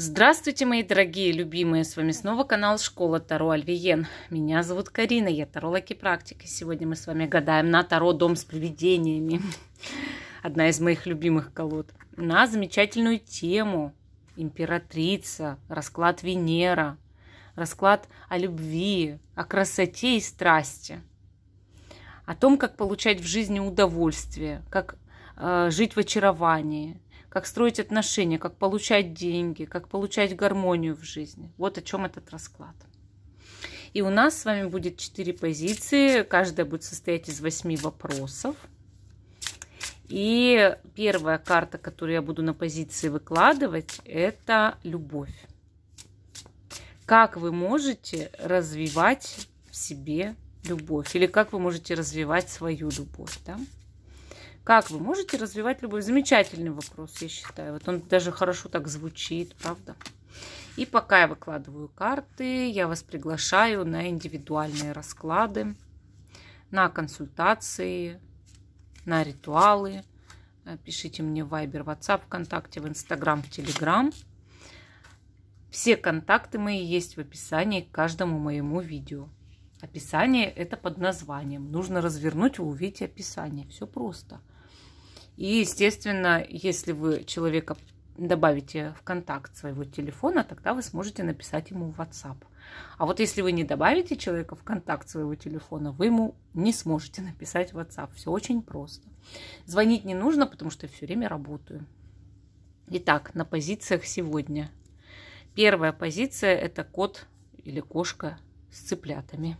Здравствуйте, мои дорогие, любимые! С вами снова канал Школа Таро Альвиен. Меня зовут Карина, я таролог и практик. И сегодня мы с вами гадаем на Таро Дом с привидениями. Одна из моих любимых колод. На замечательную тему императрица, расклад Венера, расклад о любви, о красоте и страсти, о том, как получать в жизни удовольствие, как э, жить в очаровании – как строить отношения, как получать деньги, как получать гармонию в жизни. Вот о чем этот расклад. И у нас с вами будет четыре позиции. Каждая будет состоять из восьми вопросов. И первая карта, которую я буду на позиции выкладывать, это любовь. Как вы можете развивать в себе любовь? Или как вы можете развивать свою любовь? Да? Как вы можете развивать любовь? Замечательный вопрос, я считаю. Вот он даже хорошо так звучит, правда? И пока я выкладываю карты, я вас приглашаю на индивидуальные расклады, на консультации, на ритуалы. Э, пишите мне в Viber, WhatsApp, ВКонтакте, в Instagram, в Telegram. Все контакты мои есть в описании к каждому моему видео. Описание это под названием. Нужно развернуть, и увидеть описание. Все просто. И, естественно, если вы человека добавите в контакт своего телефона, тогда вы сможете написать ему в WhatsApp. А вот если вы не добавите человека в контакт своего телефона, вы ему не сможете написать в WhatsApp. Все очень просто. Звонить не нужно, потому что я все время работаю. Итак, на позициях сегодня. Первая позиция – это кот или кошка с цыплятами.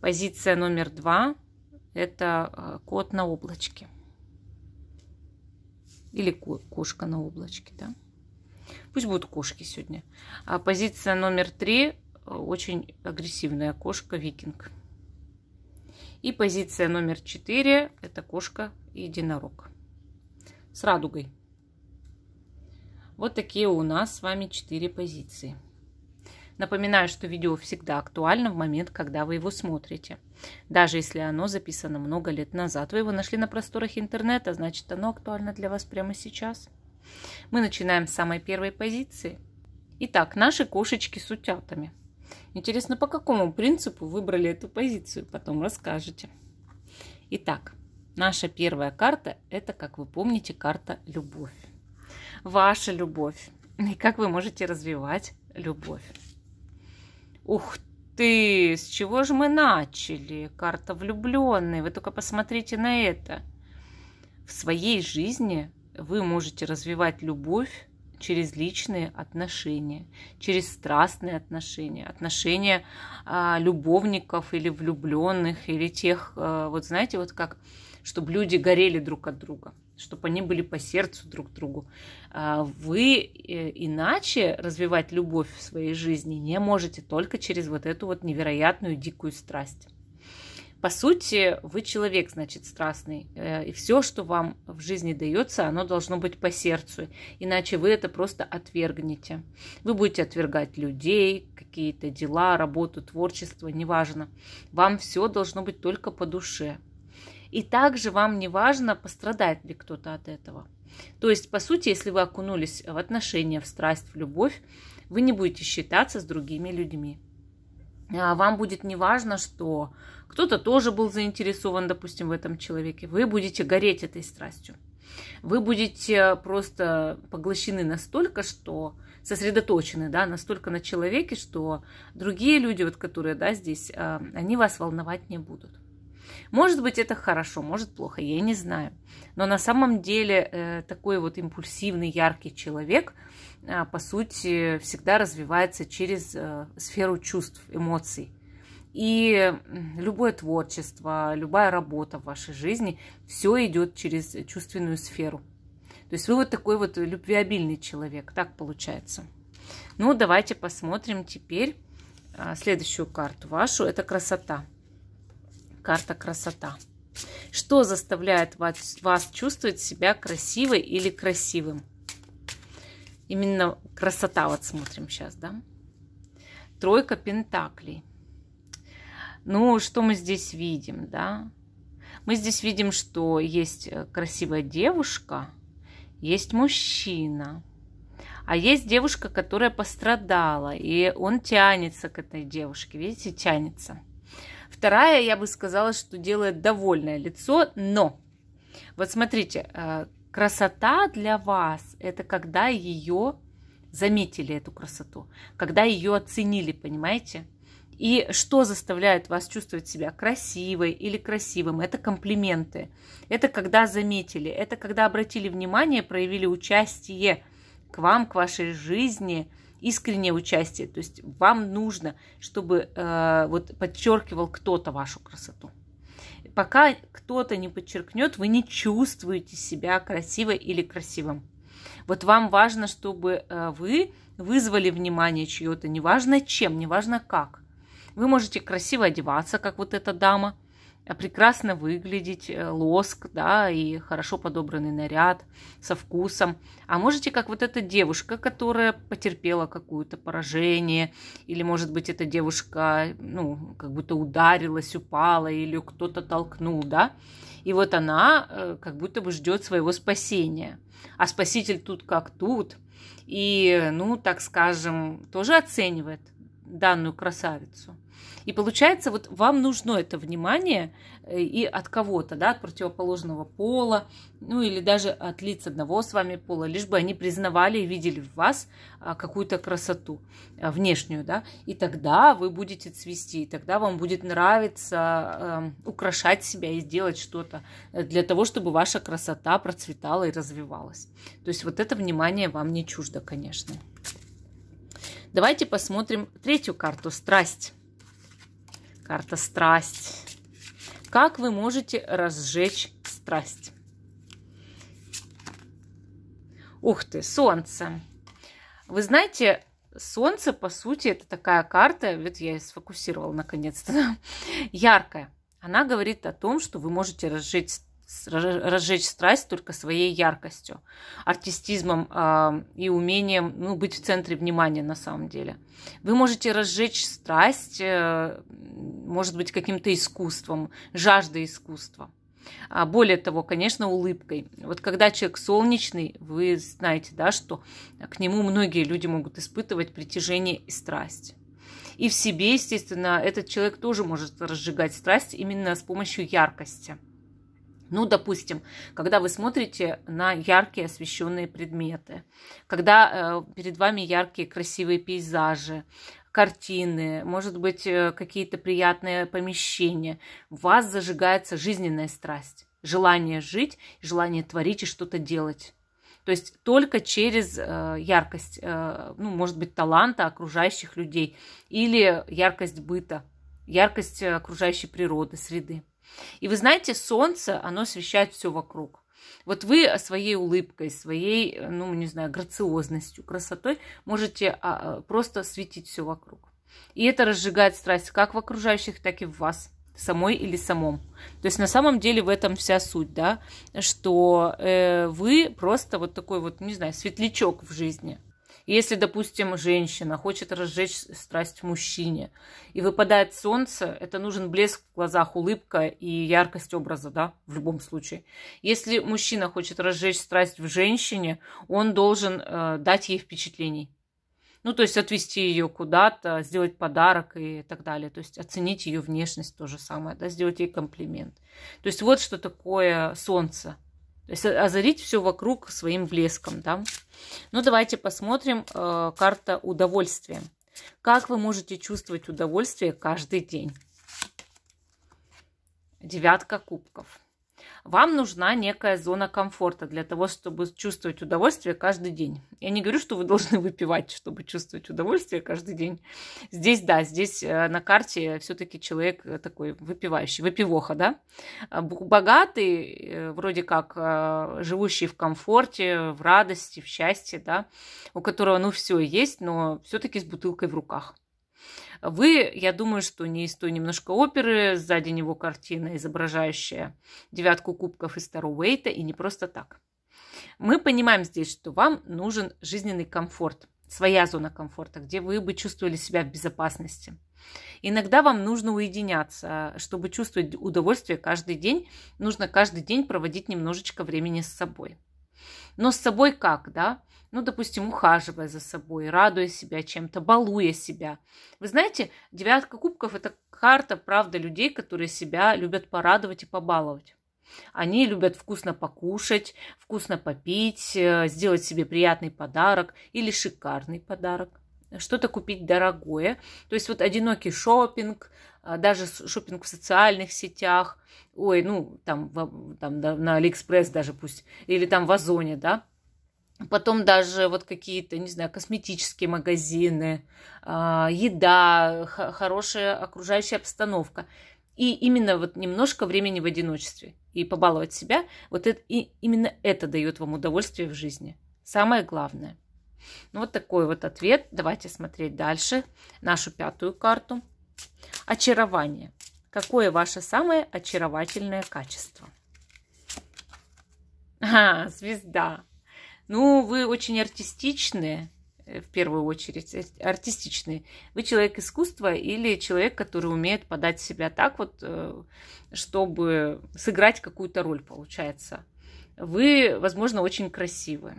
Позиция номер два – это э, кот на облачке. Или кошка на облачке, да. Пусть будут кошки сегодня. А позиция номер три э, очень агрессивная кошка викинг. И позиция номер четыре это кошка единорог с радугой. Вот такие у нас с вами четыре позиции. Напоминаю, что видео всегда актуально в момент, когда вы его смотрите. Даже если оно записано много лет назад, вы его нашли на просторах интернета, значит оно актуально для вас прямо сейчас. Мы начинаем с самой первой позиции. Итак, наши кошечки с утятами. Интересно, по какому принципу выбрали эту позицию, потом расскажете. Итак, наша первая карта – это, как вы помните, карта «Любовь». Ваша любовь. И как вы можете развивать любовь. Ух ты, с чего же мы начали? Карта влюбленной. Вы только посмотрите на это. В своей жизни вы можете развивать любовь через личные отношения, через страстные отношения, отношения а, любовников или влюбленных, или тех, а, вот знаете, вот как, чтобы люди горели друг от друга чтобы они были по сердцу друг другу. А вы э, иначе развивать любовь в своей жизни не можете только через вот эту вот невероятную дикую страсть. По сути, вы человек, значит, страстный. Э, и все, что вам в жизни дается, оно должно быть по сердцу. Иначе вы это просто отвергнете. Вы будете отвергать людей, какие-то дела, работу, творчество, неважно. Вам все должно быть только по душе. И также вам не важно, пострадает ли кто-то от этого. То есть, по сути, если вы окунулись в отношения, в страсть, в любовь, вы не будете считаться с другими людьми. А вам будет не важно, что кто-то тоже был заинтересован, допустим, в этом человеке. Вы будете гореть этой страстью. Вы будете просто поглощены настолько, что сосредоточены, да, настолько на человеке, что другие люди, вот которые, да, здесь, а, они вас волновать не будут. Может быть, это хорошо, может плохо, я не знаю. Но на самом деле э, такой вот импульсивный, яркий человек, э, по сути, всегда развивается через э, сферу чувств, эмоций. И любое творчество, любая работа в вашей жизни, все идет через чувственную сферу. То есть вы вот такой вот любвеобильный человек, так получается. Ну, давайте посмотрим теперь а, следующую карту вашу. Это красота карта красота. Что заставляет вас, вас чувствовать себя красивой или красивым? Именно красота вот смотрим сейчас, да? Тройка пентаклей. Ну, что мы здесь видим, да? Мы здесь видим, что есть э, красивая девушка, есть мужчина, а есть девушка, которая пострадала, и он тянется к этой девушке, видите, тянется. Вторая, я бы сказала, что делает довольное лицо, но вот смотрите, э, красота для вас это когда ее заметили, эту красоту, когда ее оценили, понимаете? И что заставляет вас чувствовать себя красивой или красивым? Это комплименты. Это когда заметили, это когда обратили внимание, проявили участие к вам, к вашей жизни, искреннее участие. То есть вам нужно, чтобы э, вот подчеркивал кто-то вашу красоту. Пока кто-то не подчеркнет, вы не чувствуете себя красивой или красивым. Вот вам важно, чтобы э, вы вызвали внимание чье-то, неважно чем, неважно как. Вы можете красиво одеваться, как вот эта дама – а прекрасно выглядеть, э, лоск, да, и хорошо подобранный наряд со вкусом. А можете, как вот эта девушка, которая потерпела какое-то поражение, или, может быть, эта девушка, ну, как будто ударилась, упала, или кто-то толкнул, да, и вот она э, как будто бы ждет своего спасения. А спаситель тут как тут, и, ну, так скажем, тоже оценивает данную красавицу. И получается, вот вам нужно это внимание э, и от кого-то, да, от противоположного пола, ну или даже от лиц одного с вами пола, лишь бы они признавали и видели в вас а, какую-то красоту а, внешнюю, да, и тогда вы будете цвести, и тогда вам будет нравиться эм, украшать себя и сделать что-то э, для того, чтобы ваша красота процветала и развивалась. То есть вот это внимание вам не чуждо, конечно. Давайте посмотрим третью карту «Страсть». Карта страсть. Как вы можете разжечь страсть? Ух ты, солнце. Вы знаете, солнце, по сути, это такая карта, вот я ее сфокусировала наконец-то, яркая. Она говорит о том, что вы можете разжечь разжечь страсть только своей яркостью, артистизмом э, и умением ну, быть в центре внимания на самом деле. Вы можете разжечь страсть, э, может быть, каким-то искусством, жаждой искусства. А более того, конечно, улыбкой. Вот когда человек солнечный, вы знаете, да, что к нему многие люди могут испытывать притяжение и страсть. И в себе, естественно, этот человек тоже может разжигать страсть именно с помощью яркости – ну, допустим, когда вы смотрите на яркие освещенные предметы, когда э, перед вами яркие красивые пейзажи, картины, может быть, э, какие-то приятные помещения, у вас зажигается жизненная страсть, желание жить, желание творить и что-то делать. То есть только через э, яркость, э, ну, может быть, таланта окружающих людей или яркость быта, яркость э, окружающей природы, среды. И вы знаете, солнце, оно освещает все вокруг. Вот вы своей улыбкой, своей, ну, не знаю, грациозностью, красотой можете а, а, просто светить все вокруг. И это разжигает страсть как в окружающих, так и в вас самой или самом. То есть на самом деле в этом вся суть, да, что э, вы просто вот такой вот, не знаю, светлячок в жизни – если, допустим, женщина хочет разжечь страсть мужчине, и выпадает солнце, это нужен блеск в глазах, улыбка и яркость образа, да, в любом случае. Если мужчина хочет разжечь страсть в женщине, он должен э, дать ей впечатлений. Ну, то есть отвести ее куда-то, сделать подарок и так далее. То есть оценить ее внешность то же самое, да, сделать ей комплимент. То есть вот что такое солнце – то есть озарить все вокруг своим блеском. Да? Ну, давайте посмотрим э, карта удовольствия. Как вы можете чувствовать удовольствие каждый день? Девятка кубков вам нужна некая зона комфорта для того, чтобы чувствовать удовольствие каждый день. Я не говорю, что вы должны выпивать, чтобы чувствовать удовольствие каждый день. Здесь, да, здесь э, на карте все-таки человек э, такой выпивающий, выпивоха, да? А, богатый, э, вроде как живущий в комфорте, в радости, в счастье, да, у которого, ну, все есть, но все-таки с бутылкой в руках. Вы, я думаю, что не из той немножко оперы, сзади него картина, изображающая девятку кубков из Таро Уэйта, и не просто так. Мы понимаем здесь, что вам нужен жизненный комфорт, своя зона комфорта, где вы бы чувствовали себя в безопасности. Иногда вам нужно уединяться, чтобы чувствовать удовольствие каждый день. Нужно каждый день проводить немножечко времени с собой. Но с собой как, да? ну, допустим, ухаживая за собой, радуя себя чем-то, балуя себя. Вы знаете, девятка кубков – это карта, правда, людей, которые себя любят порадовать и побаловать. Они любят вкусно покушать, вкусно попить, э, сделать себе приятный подарок или шикарный подарок, что-то купить дорогое. То есть вот одинокий шопинг, а, даже шопинг в социальных сетях, ой, ну там, там на Алиэкспресс даже пусть, или там в Озоне, да, Потом даже вот какие-то, не знаю, косметические магазины, а, еда, хорошая окружающая обстановка. И именно вот немножко времени в одиночестве и побаловать себя, вот это, и именно это дает вам удовольствие в жизни. Самое главное. Ну, вот такой вот ответ. Давайте смотреть дальше нашу пятую карту. Очарование. Какое ваше самое очаровательное качество? А, звезда. Ну, вы очень артистичные, э, в первую очередь, э, артистичные. Вы человек искусства или человек, который умеет подать себя так вот, э, чтобы сыграть какую-то роль, получается. Вы, возможно, очень красивы.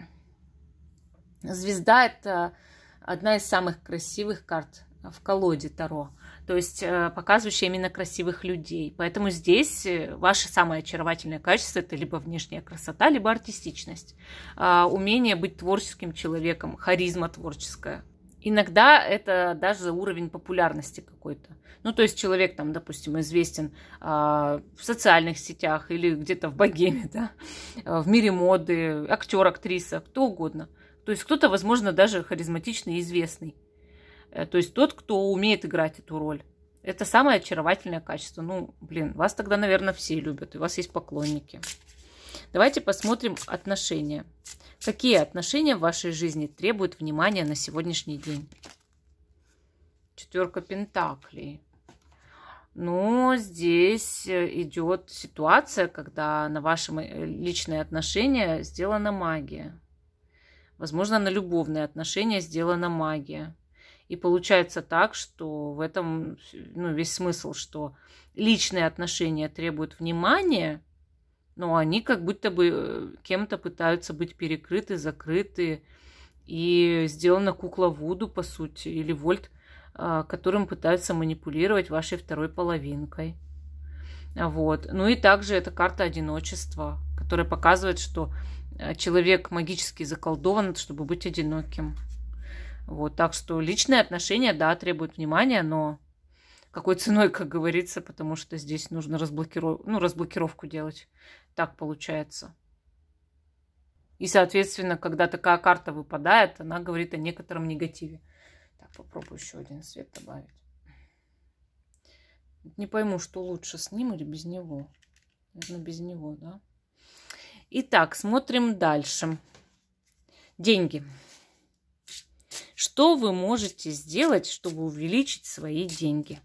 Звезда – это одна из самых красивых карт в колоде Таро – то есть э, показывающие именно красивых людей. Поэтому здесь э, ваше самое очаровательное качество – это либо внешняя красота, либо артистичность, а, умение быть творческим человеком, харизма творческая. Иногда это даже уровень популярности какой-то. Ну, то есть человек там, допустим, известен э, в социальных сетях или где-то в богеме, да, а, в мире моды, актер, актриса, кто угодно. То есть кто-то, возможно, даже харизматичный и известный. Э, то есть тот, кто умеет играть эту роль. Это самое очаровательное качество. Ну, блин, вас тогда, наверное, все любят. И у вас есть поклонники. Давайте посмотрим отношения. Какие отношения в вашей жизни требуют внимания на сегодняшний день? Четверка пентаклей. Но ну, здесь э, идет ситуация, когда на ваши э, личные отношения сделана магия. Возможно, на любовные отношения сделана магия. И получается так, что в этом ну, весь смысл, что личные отношения требуют внимания, но они как будто бы э, кем-то пытаются быть перекрыты, закрыты. И сделана кукла Вуду, по сути, или Вольт, а, которым пытаются манипулировать вашей второй половинкой. Вот. Ну и также это карта одиночества, которая показывает, что э, человек магически заколдован, чтобы быть одиноким. Вот, так что личные отношения, да, требуют внимания, но какой ценой, как говорится, потому что здесь нужно разблокиров... ну, разблокировку делать. Так получается. И, соответственно, когда такая карта выпадает, она говорит о некотором негативе. Так, попробую еще один свет добавить. Не пойму, что лучше с ним или без него. Наверное, без него, да? Итак, смотрим дальше. Деньги. Деньги. Что вы можете сделать, чтобы увеличить свои деньги?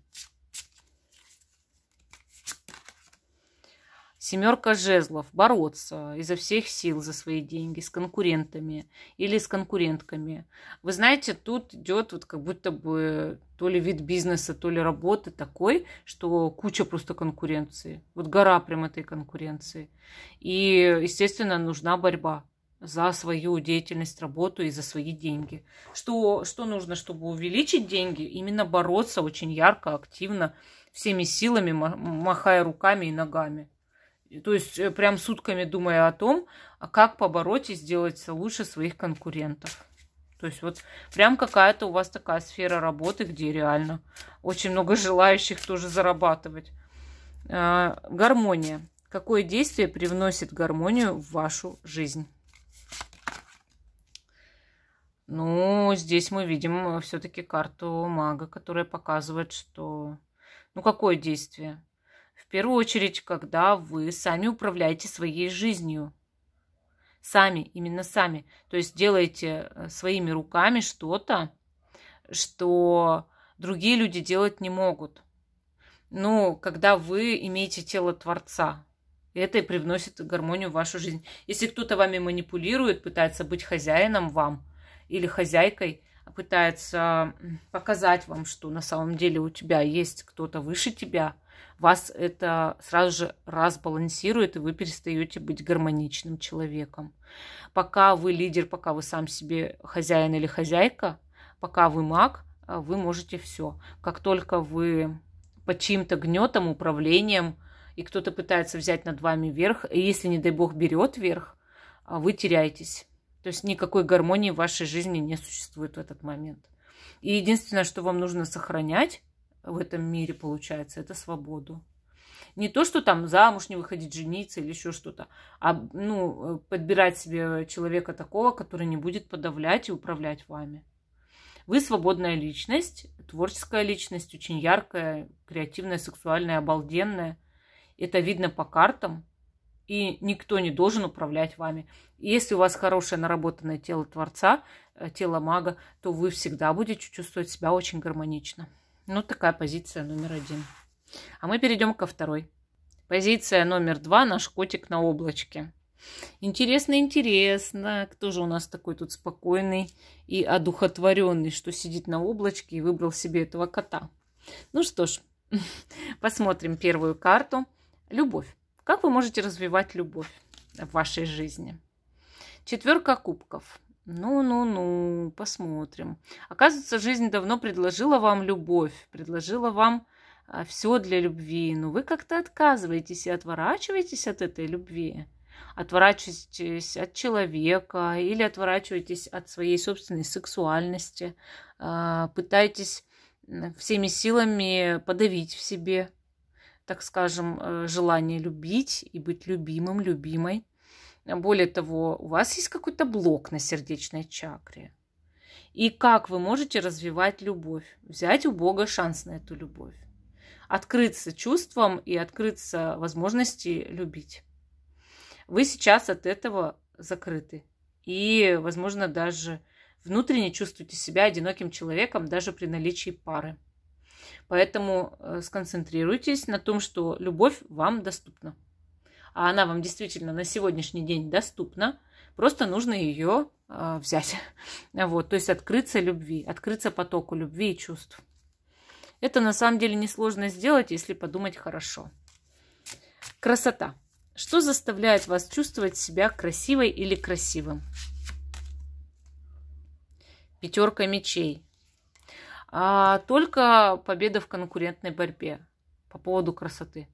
Семерка жезлов. Бороться изо всех сил за свои деньги с конкурентами или с конкурентками. Вы знаете, тут идет вот как будто бы то ли вид бизнеса, то ли работы такой, что куча просто конкуренции. Вот гора прям этой конкуренции. И, естественно, нужна борьба за свою деятельность, работу и за свои деньги. Что, что нужно, чтобы увеличить деньги? Именно бороться очень ярко, активно, всеми силами, махая руками и ногами. То есть э, прям сутками думая о том, а как побороть и сделать лучше своих конкурентов. То есть вот прям какая-то у вас такая сфера работы, где реально очень много желающих тоже зарабатывать. А, гармония. Какое действие привносит гармонию в вашу жизнь? Ну, здесь мы видим э, все-таки карту мага, которая показывает, что... Ну, какое действие? В первую очередь, когда вы сами управляете своей жизнью. Сами, именно сами. То есть делаете э, своими руками что-то, что другие люди делать не могут. Ну, когда вы имеете тело Творца, это и привносит гармонию в вашу жизнь. Если кто-то вами манипулирует, пытается быть хозяином вам – или хозяйкой а пытается показать вам, что на самом деле у тебя есть кто-то выше тебя, вас это сразу же разбалансирует, и вы перестаете быть гармоничным человеком. Пока вы лидер, пока вы сам себе хозяин или хозяйка, пока вы маг, э, вы можете все. Как только вы под чьим-то гнетом, управлением, и кто-то пытается взять над вами верх, и если, не дай бог, берет верх, а вы теряетесь то есть никакой гармонии в вашей жизни не существует в этот момент. И единственное, что вам нужно сохранять в этом мире, получается, это свободу. Не то, что там замуж не выходить, жениться или еще что-то, а ну, подбирать себе человека такого, который не будет подавлять и управлять вами. Вы свободная личность, творческая личность, очень яркая, креативная, сексуальная, обалденная. Это видно по картам, и никто не должен управлять вами. Если у вас хорошее наработанное тело Творца, э, тело мага, то вы всегда будете чувствовать себя очень гармонично. Ну, такая позиция номер один. А мы перейдем ко второй. Позиция номер два – наш котик на облачке. Интересно, интересно, кто же у нас такой тут спокойный и одухотворенный, что сидит на облачке и выбрал себе этого кота. Ну что ж, посмотрим первую карту. Любовь. Как вы можете развивать любовь в вашей жизни? Четверка кубков. Ну-ну-ну, посмотрим. Оказывается, жизнь давно предложила вам любовь, предложила вам а, все для любви, но вы как-то отказываетесь и отворачиваетесь от этой любви. Отворачиваетесь от человека или отворачиваетесь от своей собственной сексуальности, а, пытаетесь всеми силами подавить в себе так скажем, э, желание любить и быть любимым, любимой. Более того, у вас есть какой-то блок на сердечной чакре. И как вы можете развивать любовь? Взять у Бога шанс на эту любовь. Открыться чувствам и открыться возможности любить. Вы сейчас от этого закрыты. И, возможно, даже внутренне чувствуете себя одиноким человеком даже при наличии пары. Поэтому э, сконцентрируйтесь на том, что любовь вам доступна. А она вам действительно на сегодняшний день доступна. Просто нужно ее э, а, взять. Вот, то есть открыться любви, открыться потоку любви и чувств. Это на самом деле несложно сделать, если подумать хорошо. Красота. Что заставляет вас чувствовать себя красивой или красивым? Пятерка мечей а только победа в конкурентной борьбе по поводу красоты.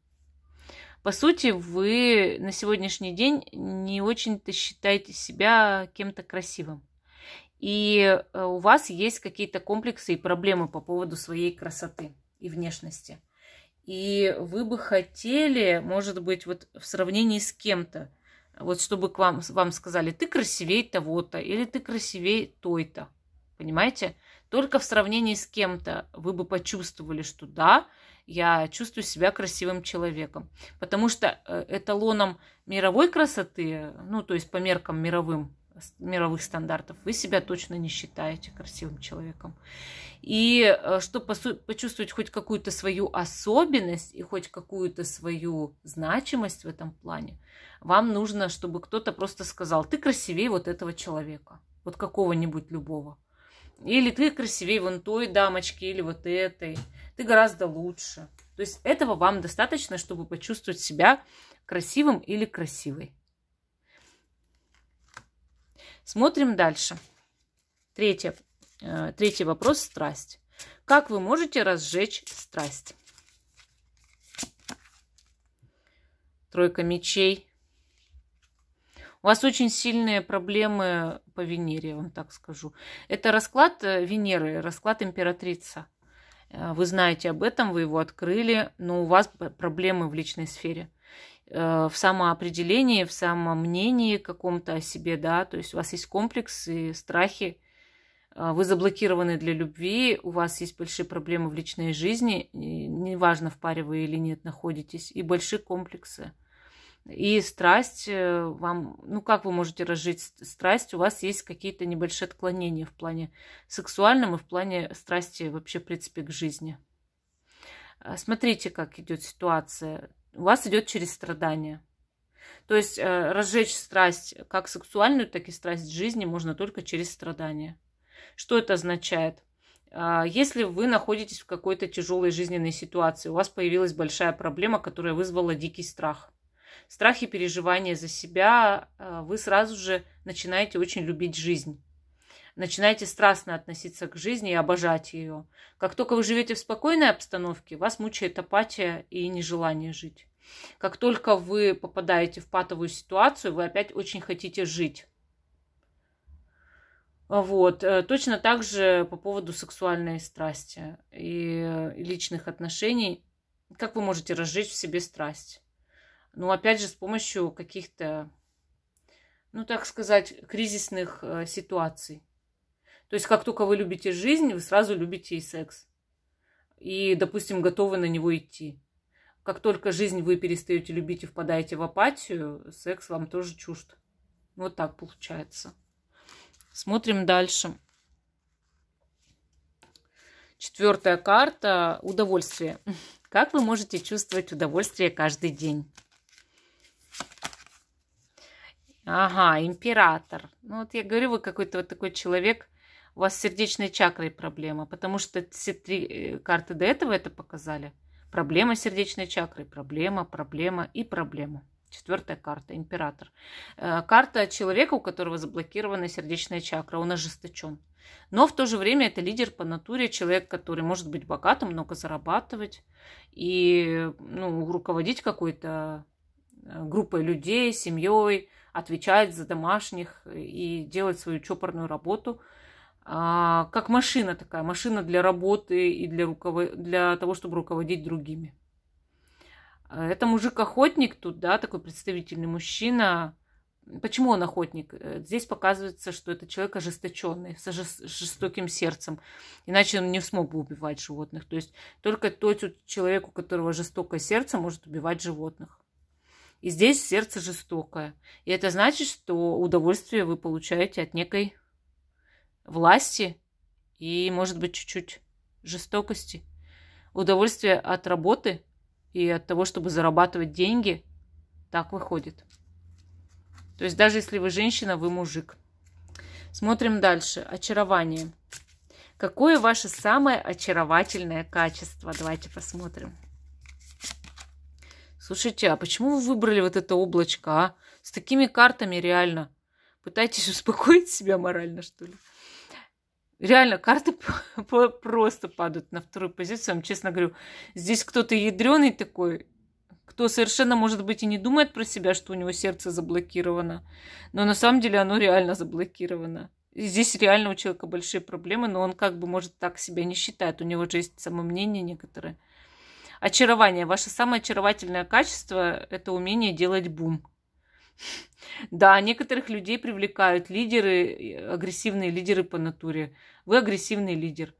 По сути, вы на сегодняшний день не очень-то считаете себя кем-то красивым. И э, у вас есть какие-то комплексы и проблемы по поводу своей красоты и внешности. И вы бы хотели, может быть, вот в сравнении с кем-то, вот чтобы к вам, вам сказали, ты красивее того-то или ты красивее той-то. Понимаете? Только в сравнении с кем-то вы бы почувствовали, что да, я чувствую себя красивым человеком. Потому что э, эталоном мировой красоты, ну, то есть по меркам мировым, мировых стандартов, вы себя точно не считаете красивым человеком. И э, чтобы почувствовать хоть какую-то свою особенность и хоть какую-то свою значимость в этом плане, вам нужно, чтобы кто-то просто сказал, ты красивее вот этого человека, вот какого-нибудь любого. Или ты красивее вон той дамочки, или вот этой. Ты гораздо лучше. То есть этого вам достаточно, чтобы почувствовать себя красивым или красивой. Смотрим дальше. Третье, э, третий вопрос – страсть. Как вы можете разжечь страсть? Тройка мечей. У вас очень сильные проблемы по Венере, я вам так скажу. Это расклад э, Венеры, расклад императрица. Э, вы знаете об этом, вы его открыли, но у вас проблемы в личной сфере э, в самоопределении, в самомнении каком-то о себе, да, то есть у вас есть комплексы, страхи, вы заблокированы для любви, у вас есть большие проблемы в личной жизни, неважно, в паре вы или нет находитесь, и большие комплексы. И страсть э, вам, ну как вы можете разжить страсть, у вас есть какие-то небольшие отклонения в плане сексуальном и в плане страсти вообще, в принципе, к жизни. А, смотрите, как идет ситуация. У вас идет через страдания. То есть э, разжечь страсть как сексуальную, так и страсть к жизни можно только через страдания. Что это означает? А, если вы находитесь в какой-то тяжелой жизненной ситуации, у вас появилась большая проблема, которая вызвала дикий страх – страхи, переживания за себя, а, вы сразу же начинаете очень любить жизнь. Начинаете страстно относиться к жизни и обожать ее. Как только вы живете в спокойной обстановке, вас мучает апатия и нежелание жить. Как только вы попадаете в патовую ситуацию, вы опять очень хотите жить. Вот. Э, точно так же по поводу сексуальной страсти и личных отношений. Как вы можете разжечь в себе страсть? Но ну, опять же с помощью каких-то, ну так сказать, кризисных э, ситуаций. То есть как только вы любите жизнь, вы сразу любите и секс. И, допустим, готовы на него идти. Как только жизнь вы перестаете любить и впадаете в апатию, секс вам тоже чужд. Вот так получается. Смотрим дальше. Четвертая карта – удовольствие. Как вы можете чувствовать удовольствие каждый день? Ага, император. Ну вот я говорю, вы какой-то вот такой человек, у вас с сердечной чакрой проблема, потому что все три э, карты до этого это показали. Проблема сердечной чакры, проблема, проблема и проблема. Четвертая карта, император. Э, карта человека, у которого заблокирована сердечная чакра, он ожесточен. Но в то же время это лидер по натуре, человек, который может быть богатым, много зарабатывать и ну, руководить какой-то э, группой людей, семьей, отвечает за домашних и делать свою чопорную работу. А, как машина такая, машина для работы и для, руковод... для того, чтобы руководить другими. Это мужик-охотник тут, да, такой представительный мужчина. Почему он охотник? Здесь показывается, что это человек ожесточенный, с жестоким сердцем. Иначе он не смог бы убивать животных. То есть только тот человек, у которого жестокое сердце, может убивать животных. И здесь сердце жестокое. И это значит, что удовольствие вы получаете от некой власти и, может быть, чуть-чуть жестокости. Удовольствие от работы и от того, чтобы зарабатывать деньги, так выходит. То есть даже если вы женщина, вы мужик. Смотрим дальше. Очарование. Какое ваше самое очаровательное качество? Давайте посмотрим. Слушайте, а почему вы выбрали вот это облачко, а? С такими картами реально. Пытайтесь успокоить себя морально, что ли. Реально, карты просто падают на вторую позицию. Я вам честно говорю, здесь кто-то ядреный такой, кто совершенно, может быть, и не думает про себя, что у него сердце заблокировано. Но на самом деле оно реально заблокировано. И здесь реально у человека большие проблемы, но он как бы может так себя не считать. У него же есть самомнение некоторое очарование. Ваше самое очаровательное качество – это умение делать бум. Да, некоторых людей привлекают лидеры, э, агрессивные лидеры по натуре. Вы агрессивный лидер.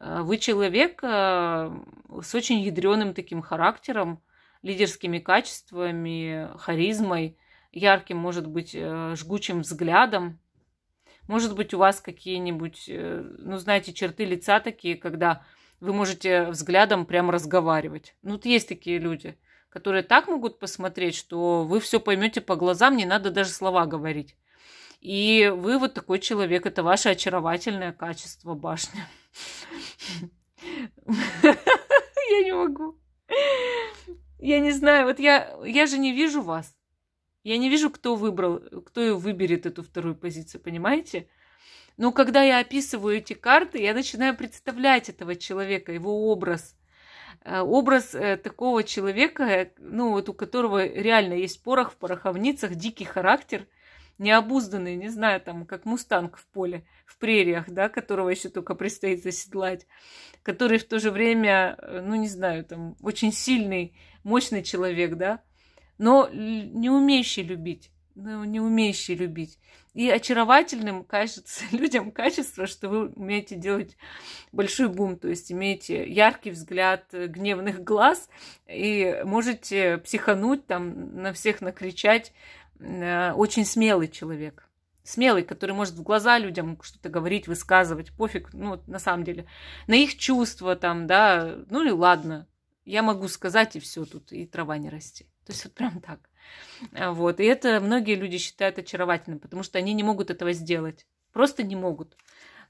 Э, вы человек э, с очень ядреным таким характером, лидерскими качествами, харизмой, ярким, может быть, жгучим взглядом. Может быть, у вас какие-нибудь, ну, знаете, черты лица такие, когда вы можете взглядом прямо разговаривать. Ну, вот есть такие люди, которые так могут посмотреть, что вы все поймете по глазам, не надо даже слова говорить. И вы вот такой человек, это ваше очаровательное качество башня. Я не могу. Я не знаю, вот я, я же не вижу вас. Я не вижу, кто выбрал, кто выберет эту вторую позицию, понимаете? Но когда я описываю эти карты, я начинаю представлять этого человека, его образ. Э, образ э, такого человека, э, ну вот у которого реально есть порох в пороховницах, дикий характер, необузданный, не знаю, там, как мустанг в поле, в прериях, да, которого еще только предстоит заседлать, который в то же время, ну не знаю, там, очень сильный, мощный человек, да, но не умеющий любить ну, не умеющие любить. И очаровательным кажется людям качество, что вы умеете делать большой бум, то есть имеете яркий взгляд гневных глаз и можете психануть, там, на всех накричать. Э, очень смелый человек. Смелый, который может в глаза людям что-то говорить, высказывать, пофиг, ну, на самом деле, на их чувства там, да, ну и ладно, я могу сказать, и все тут, и трава не расти. То есть вот прям так. Э, вот. И это многие люди считают очаровательным, потому что они не могут этого сделать. Просто не могут.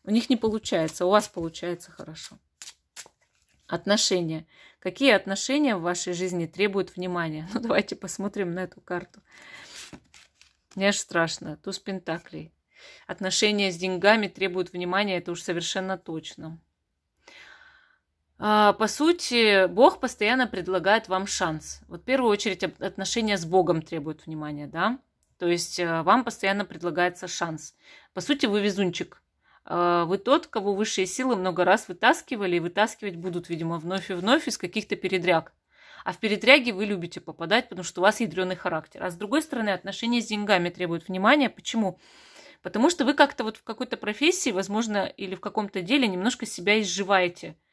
У них не получается, у вас получается хорошо. Отношения. Какие отношения в вашей жизни требуют внимания? Ну, давайте посмотрим на эту карту. Мне аж страшно. Туз Пентаклей. Отношения с деньгами требуют внимания, это уж совершенно точно. А, по сути, Бог постоянно предлагает вам шанс. Вот в первую очередь отношения с Богом требуют внимания, да? То есть э, вам постоянно предлагается шанс. По сути, вы везунчик. А, вы тот, кого высшие силы много раз вытаскивали и вытаскивать будут, видимо, вновь и вновь из каких-то передряг. А в передряге вы любите попадать, потому что у вас ядреный характер. А с другой стороны, отношения с деньгами требуют внимания. Почему? Потому что вы как-то вот в какой-то профессии, возможно, или в каком-то деле немножко себя изживаете –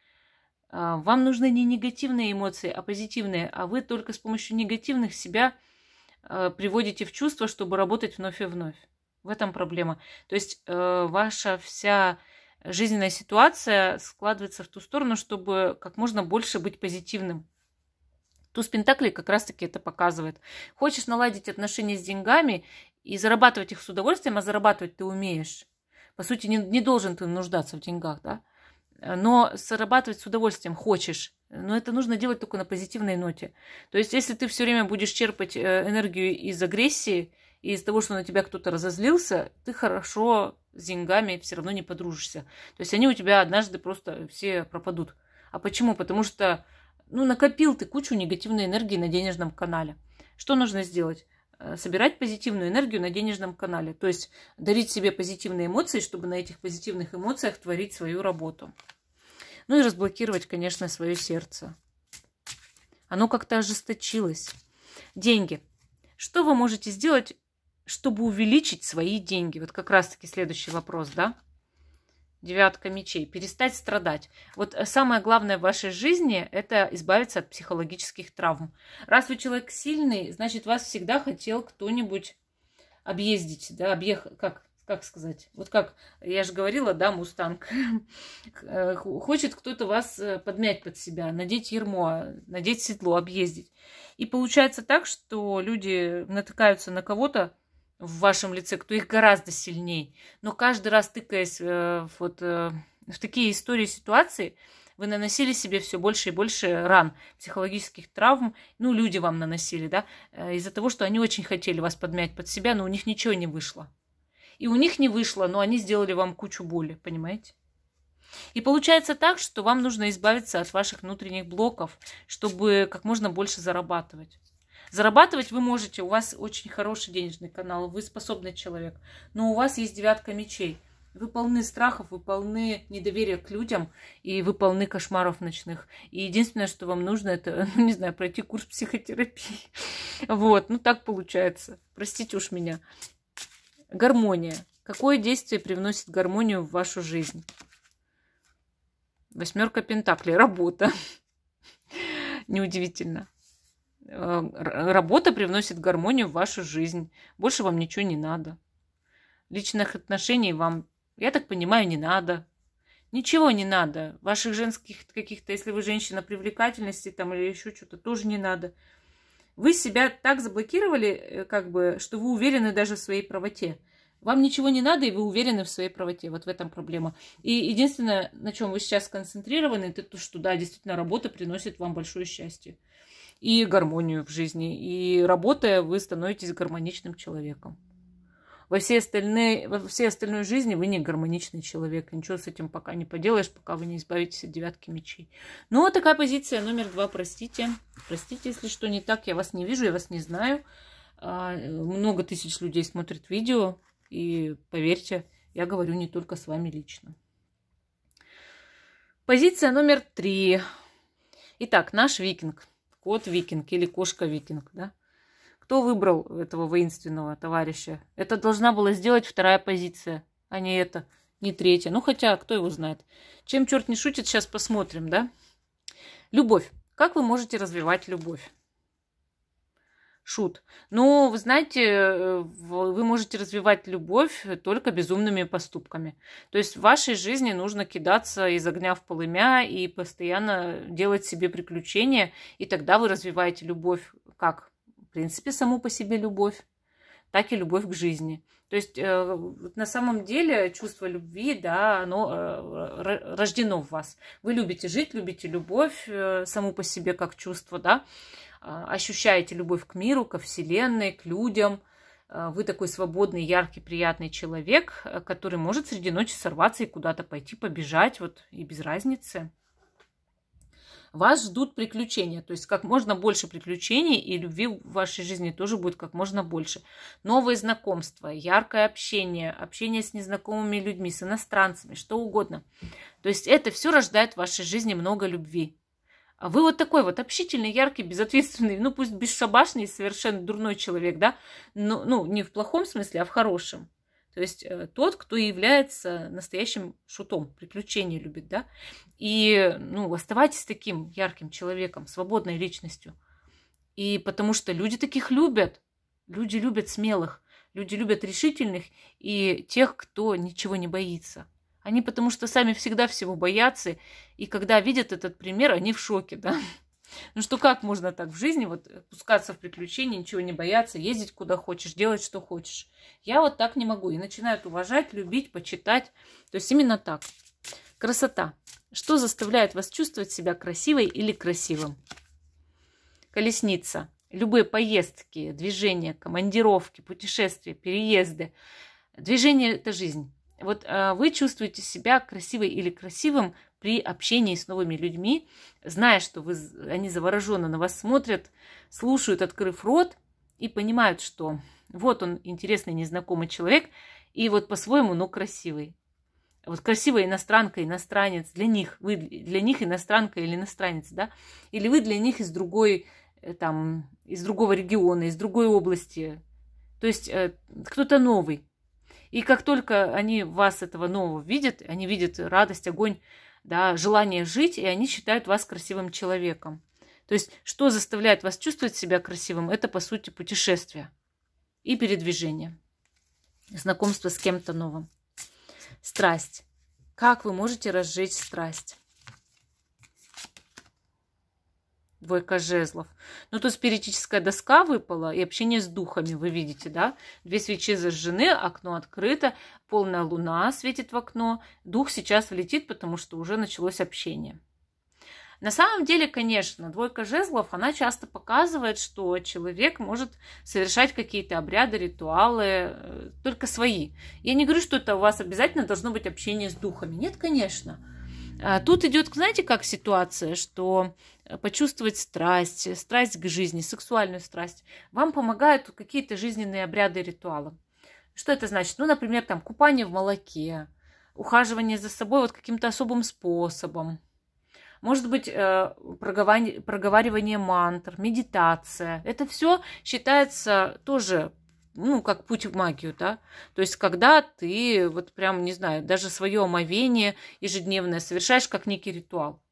а, вам нужны не негативные эмоции, а позитивные, а вы только с помощью негативных себя а, приводите в чувство, чтобы работать вновь и вновь. В этом проблема. То есть э, ваша вся жизненная ситуация складывается в ту сторону, чтобы как можно больше быть позитивным. Туз Пентакли как раз-таки это показывает. Хочешь наладить отношения с деньгами и зарабатывать их с удовольствием, а зарабатывать ты умеешь. По сути, не, не должен ты нуждаться в деньгах, да? Э, но зарабатывать с удовольствием хочешь. Но это нужно делать только на позитивной ноте. То есть, если ты все время будешь черпать э, энергию из агрессии, из того, что на тебя кто-то разозлился, ты хорошо с деньгами все равно не подружишься. То есть они у тебя однажды просто все пропадут. А почему? Потому что ну, накопил ты кучу негативной энергии на денежном канале. Что нужно сделать? Э, собирать позитивную энергию на денежном канале. То есть дарить себе позитивные эмоции, чтобы на этих позитивных эмоциях творить свою работу. Ну и разблокировать, конечно, свое сердце. Оно как-то ожесточилось. Деньги. Что вы можете сделать, чтобы увеличить свои деньги? Вот как раз-таки следующий вопрос, да? девятка мечей, перестать страдать. Вот э, самое главное в вашей жизни – это избавиться от психологических травм. Раз вы человек сильный, значит, вас всегда хотел кто-нибудь объездить, да, объех как, как сказать, вот как я же говорила, да, мустанг, э, хочет кто-то вас э, подмять под себя, надеть ермо, надеть седло, объездить. И получается так, что люди натыкаются на кого-то, в вашем лице, кто их гораздо сильнее. Но каждый раз, тыкаясь э, вот, э, в такие истории, ситуации, вы наносили себе все больше и больше ран, психологических травм, ну, люди вам наносили, да, э, из-за того, что они очень хотели вас подмять под себя, но у них ничего не вышло. И у них не вышло, но они сделали вам кучу боли, понимаете? И получается так, что вам нужно избавиться от ваших внутренних блоков, чтобы как можно больше зарабатывать. Зарабатывать вы можете, у вас очень хороший денежный канал, вы способный человек, но у вас есть девятка мечей. Вы полны страхов, вы полны недоверия к людям, и вы полны кошмаров ночных. И единственное, что вам нужно, это, ну, не знаю, пройти курс психотерапии. Вот, ну так получается. Простите уж меня. Гармония. Какое действие привносит гармонию в вашу жизнь? Восьмерка пентаклей. Работа. Неудивительно. Эм, работа привносит гармонию в вашу жизнь. Больше вам ничего не надо. Личных отношений вам, я так понимаю, не надо. Ничего не надо. Ваших женских каких-то, если вы женщина, привлекательности там или еще что-то, тоже не надо. Вы себя так заблокировали, э, как бы, что вы уверены даже в своей правоте. Вам ничего не надо, и вы уверены в своей правоте. Вот в этом проблема. И единственное, на чем вы сейчас сконцентрированы, это то, что да, действительно работа приносит вам большое счастье и гармонию в жизни. И работая, вы становитесь гармоничным человеком. Во всей, остальные во всей остальной жизни вы не гармоничный человек. Ничего с этим пока не поделаешь, пока вы не избавитесь от девятки мечей. Ну, вот такая позиция номер два. Простите. Простите, если что не так. Я вас не вижу, я вас не знаю. А, много тысяч людей смотрят видео. И поверьте, я говорю не только с вами лично. Позиция номер три. Итак, наш викинг – кот-викинг или кошка-викинг, да? Кто выбрал этого воинственного товарища? Это должна была сделать вторая позиция, а не это, не третья. Ну, хотя, кто его знает. Чем черт не шутит, сейчас посмотрим, да? Любовь. Как вы можете развивать любовь? шут. Но, вы знаете, э, вы можете развивать любовь только безумными поступками. То есть в вашей жизни нужно кидаться из огня в полымя и постоянно делать себе приключения, и тогда вы развиваете любовь как, в принципе, саму по себе любовь, так и любовь к жизни. То есть э, на самом деле чувство любви, да, оно э, рождено в вас. Вы любите жить, любите любовь саму по себе как чувство, да. А, ощущаете любовь к миру, ко Вселенной, к людям. А, вы такой свободный, яркий, приятный человек, э, который может среди ночи сорваться и куда-то пойти, побежать, вот и без разницы. Вас ждут приключения, то есть как можно больше приключений, и любви в вашей жизни тоже будет как можно больше. Новые знакомства, яркое общение, общение с незнакомыми людьми, с иностранцами, что угодно. То есть это все рождает в вашей жизни много любви. А Вы вот такой вот общительный, яркий, безответственный, ну пусть бесшабашный, совершенно дурной человек, да, но, ну не в плохом смысле, а в хорошем. То есть э, тот, кто является настоящим шутом, приключения любит, да. И, ну, оставайтесь таким ярким человеком, свободной личностью. И потому что люди таких любят. Люди любят смелых, люди любят решительных и тех, кто ничего не боится. Они потому что сами всегда всего боятся, и когда видят этот пример, они в шоке, да. Ну что, как можно так в жизни вот пускаться в приключения, ничего не бояться, ездить куда хочешь, делать что хочешь? Я вот так не могу. И начинают уважать, любить, почитать. То есть именно так. Красота. Что заставляет вас чувствовать себя красивой или красивым? Колесница. Любые поездки, движения, командировки, путешествия, переезды. Движение – это жизнь. Вот э, вы чувствуете себя красивой или красивым при общении с новыми людьми, зная, что вы, они завороженно на вас смотрят, слушают, открыв рот, и понимают, что вот он интересный незнакомый человек, и вот по-своему, но красивый. Вот красивая иностранка, иностранец для них. Вы для них иностранка или иностранец, да? Или вы для них из другой, э, там, из другого региона, из другой области. То есть э, кто-то новый. И как только они вас этого нового видят, они видят радость, огонь, да, желание жить, и они считают вас красивым человеком. То есть, что заставляет вас чувствовать себя красивым, это, по сути, путешествие и передвижение, знакомство с кем-то новым. Страсть. Как вы можете разжечь страсть? Двойка жезлов. Ну, тут спиритическая доска выпала и общение с духами, вы видите, да? Две свечи зажжены, окно открыто, полная луна светит в окно. Дух сейчас влетит, потому что уже началось общение. На самом деле, конечно, двойка жезлов, она часто показывает, что человек может совершать какие-то обряды, ритуалы, э, только свои. Я не говорю, что это у вас обязательно должно быть общение с духами. Нет, конечно. А тут идет, знаете, как ситуация, что почувствовать страсть, страсть к жизни, сексуальную страсть. Вам помогают какие-то жизненные обряды и ритуалы. Что это значит? Ну, например, там купание в молоке, ухаживание за собой вот каким-то особым способом. Может быть, э, проговаривание мантр, медитация. Это все считается тоже ну, как путь в магию, да. То есть, когда ты, вот прям, не знаю, даже свое омовение ежедневное совершаешь как некий ритуал.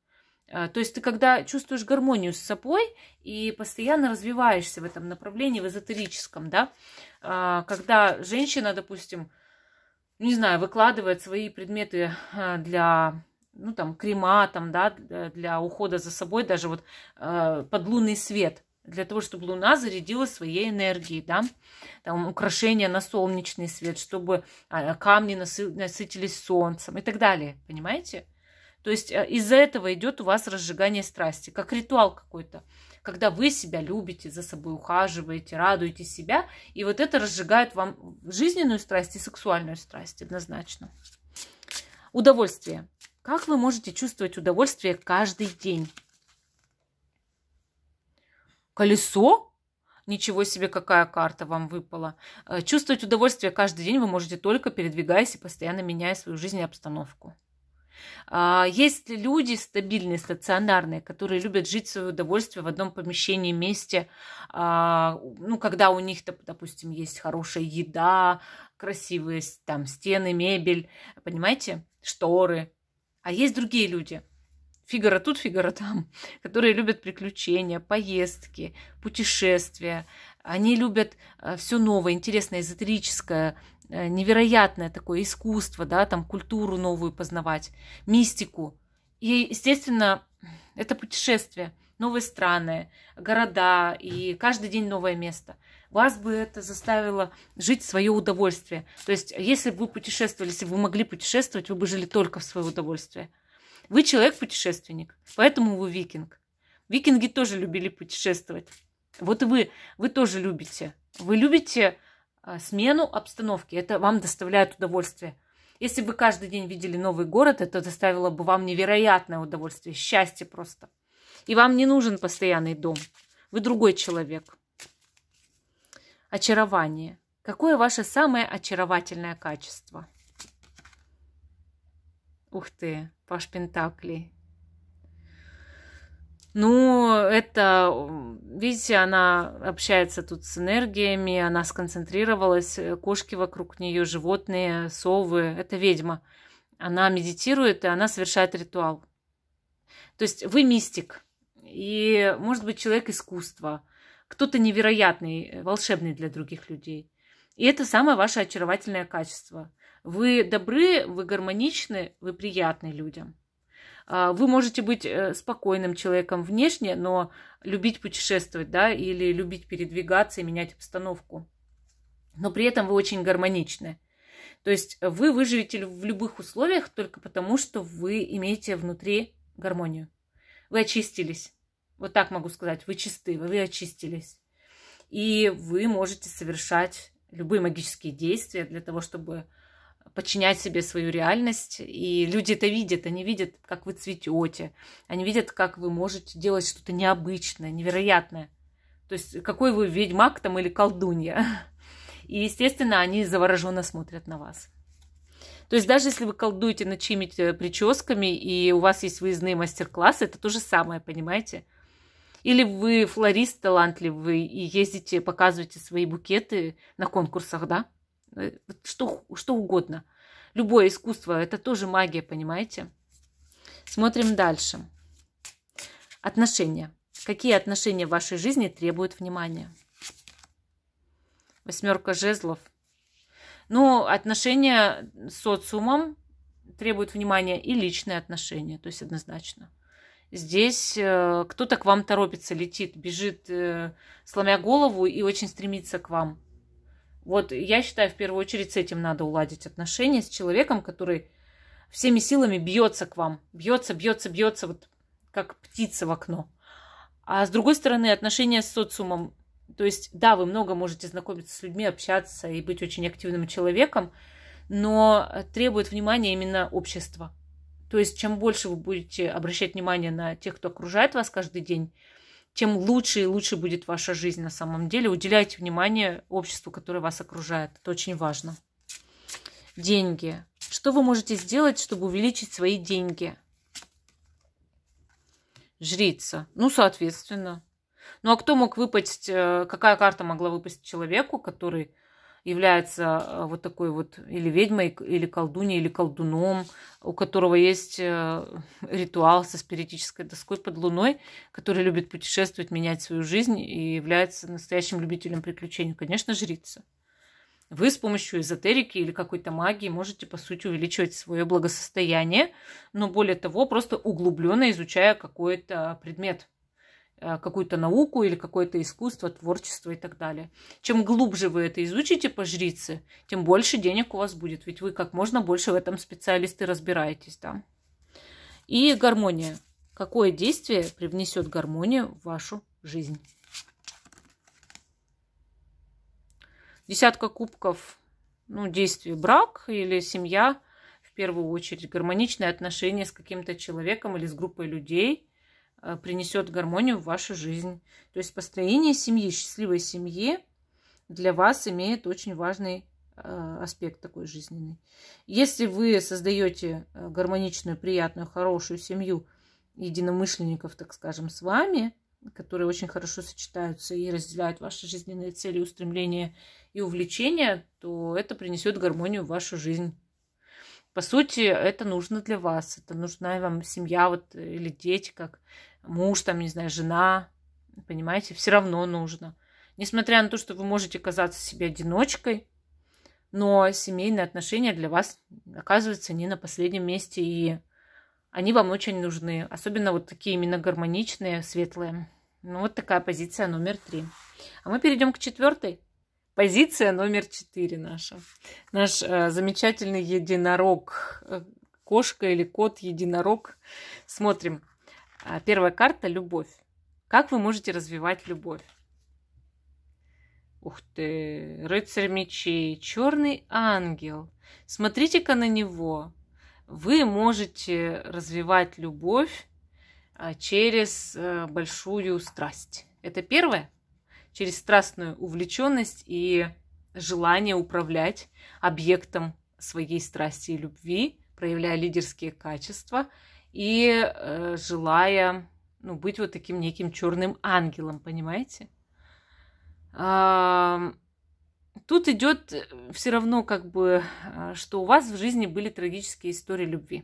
А, то есть ты когда чувствуешь гармонию с собой и постоянно развиваешься в этом направлении, в эзотерическом, да, а, когда женщина, допустим, не знаю, выкладывает свои предметы а, для ну, там, крема, там, да, для ухода за собой, даже вот под лунный свет, для того, чтобы Луна зарядила своей энергией, да, там украшения на солнечный свет, чтобы камни насы- насытились солнцем и так далее, понимаете? То есть э, из-за этого идет у вас разжигание страсти, как ритуал какой-то, когда вы себя любите, за собой ухаживаете, радуете себя, и вот это разжигает вам жизненную страсть и сексуальную страсть однозначно. Удовольствие. Как вы можете чувствовать удовольствие каждый день? Колесо? Ничего себе, какая карта вам выпала. Э, чувствовать удовольствие каждый день вы можете только передвигаясь и постоянно меняя свою жизнь и обстановку. А, есть люди стабильные, стационарные, которые любят жить в свое удовольствие в одном помещении, месте, а, ну, когда у них, допустим, есть хорошая еда, красивые там стены, мебель, понимаете, шторы. А есть другие люди, фигура тут, фигура там, которые любят приключения, поездки, путешествия. Они любят э, все новое, интересное, эзотерическое, Э, невероятное такое искусство, да, там культуру новую познавать, мистику. И, естественно, это путешествие, новые страны, города и каждый день новое место. Вас бы это заставило жить в свое удовольствие. То есть, если бы вы путешествовали, если бы вы могли путешествовать, вы бы жили только в свое удовольствие. Вы человек-путешественник, поэтому вы викинг. Викинги тоже любили путешествовать. Вот и вы, вы тоже любите. Вы любите а, смену обстановки. Это вам доставляет удовольствие. Если бы каждый день видели новый город, это доставило бы вам невероятное удовольствие, счастье просто. И вам не нужен постоянный дом. Вы другой человек. Очарование. Какое ваше самое очаровательное качество? Ух ты, Паш Пентаклей. Ну, это, видите, она общается тут с энергиями, она сконцентрировалась, э, кошки вокруг нее, животные, совы, это ведьма. Она медитирует, и она совершает ритуал. То есть вы мистик, и, может быть, человек искусства, кто-то невероятный, э, волшебный для других людей. И это самое ваше очаровательное качество. Вы добры, вы гармоничны, вы приятны людям. А, вы можете быть э, спокойным человеком внешне, но любить путешествовать, да, или любить передвигаться и менять обстановку. Но при этом вы очень гармоничны. То есть вы выживете в любых условиях только потому, что вы имеете внутри гармонию. Вы очистились. Вот так могу сказать. Вы чисты, вы очистились. И вы можете совершать любые магические действия для того, чтобы подчинять себе свою реальность. И люди это видят, они видят, как вы цветете, они видят, как вы можете делать что-то необычное, невероятное. То есть какой вы ведьмак там или колдунья. И, естественно, они завороженно смотрят на вас. То есть даже если вы колдуете над чьими прическами, и у вас есть выездные мастер-классы, это то же самое, понимаете? Или вы флорист талантливый и ездите, показываете свои букеты на конкурсах, да? Э, что, что угодно. Любое искусство – это тоже магия, понимаете? Смотрим дальше. Отношения. Какие отношения в вашей жизни требуют внимания? Восьмерка жезлов. Ну, отношения с социумом требуют внимания и личные отношения, то есть однозначно. Здесь э, кто-то к вам торопится, летит, бежит, э, сломя голову и очень стремится к вам. Вот я считаю, в первую очередь с этим надо уладить отношения с человеком, который всеми силами бьется к вам. Бьется, бьется, бьется, вот как птица в окно. А с другой стороны, отношения с социумом. То есть, да, вы много можете знакомиться с людьми, общаться и быть очень активным человеком, но требует внимания именно общество. То есть, чем больше вы будете обращать внимание на тех, кто окружает вас каждый день, тем лучше и лучше будет ваша жизнь на самом деле. Уделяйте внимание обществу, которое вас окружает. Это очень важно. Деньги. Что вы можете сделать, чтобы увеличить свои деньги? Жрица. Ну, соответственно. Ну, а кто мог выпасть, э, какая карта могла выпасть человеку, который является э, вот такой вот или ведьмой, или колдуней, или колдуном, у которого есть э, ритуал со спиритической доской под луной, который любит путешествовать, менять свою жизнь и является настоящим любителем приключений. Конечно, жрица. Вы с помощью эзотерики или какой-то магии можете, по сути, увеличивать свое благосостояние, но более того, просто углубленно изучая какой-то предмет – Э, какую-то науку или какое-то искусство, творчество и так далее. Чем глубже вы это изучите по жрице, тем больше денег у вас будет, ведь вы как можно больше в этом специалисты разбираетесь. Да? И гармония. Какое действие привнесет гармонию в вашу жизнь? Десятка кубков, ну, действие брак или семья, в первую очередь, гармоничные отношения с каким-то человеком или с группой людей – Э, принесет гармонию в вашу жизнь. То есть построение семьи, счастливой семьи для вас имеет очень важный э, аспект такой жизненный. Если вы создаете э, гармоничную, приятную, хорошую семью единомышленников, так скажем, с вами, которые очень хорошо сочетаются и разделяют ваши жизненные цели, устремления и увлечения, то это принесет гармонию в вашу жизнь. По сути, это нужно для вас. Это нужна вам семья вот, или дети, как муж, там, не знаю, жена. Понимаете, все равно нужно. Несмотря на то, что вы можете казаться себе одиночкой, но семейные отношения для вас оказываются не на последнем месте, и они вам очень нужны. Особенно вот такие именно гармоничные, светлые. Ну, вот такая позиция номер три. А мы перейдем к четвертой. Позиция номер четыре наша. Наш э, замечательный единорог, э, кошка или кот, единорог. Смотрим. А, первая карта – любовь. Как вы можете развивать любовь? Ух ты, рыцарь мечей, черный ангел. Смотрите-ка на него. Вы можете развивать любовь а, через э, большую страсть. Это первое через страстную увлеченность и желание управлять объектом своей страсти и любви, проявляя лидерские качества и э, желая ну, быть вот таким неким черным ангелом, понимаете? А, тут идет э, все равно как бы, э, что у вас в жизни были трагические истории любви.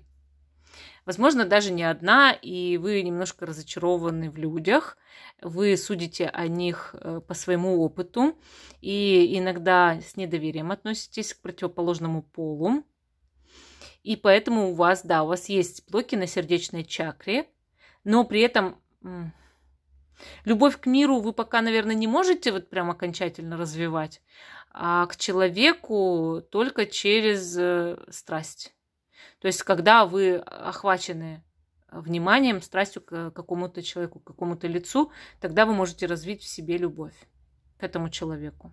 Возможно, даже не одна, и вы немножко разочарованы в людях, вы судите о них э, по своему опыту, и иногда с недоверием относитесь к противоположному полу. И поэтому у вас, да, у вас есть блоки на сердечной чакре, но при этом любовь к миру вы пока, наверное, не можете вот прям окончательно развивать, а к человеку только через э, страсть то есть, когда вы охвачены вниманием, страстью к какому-то человеку, к какому-то лицу, тогда вы можете развить в себе любовь к этому человеку.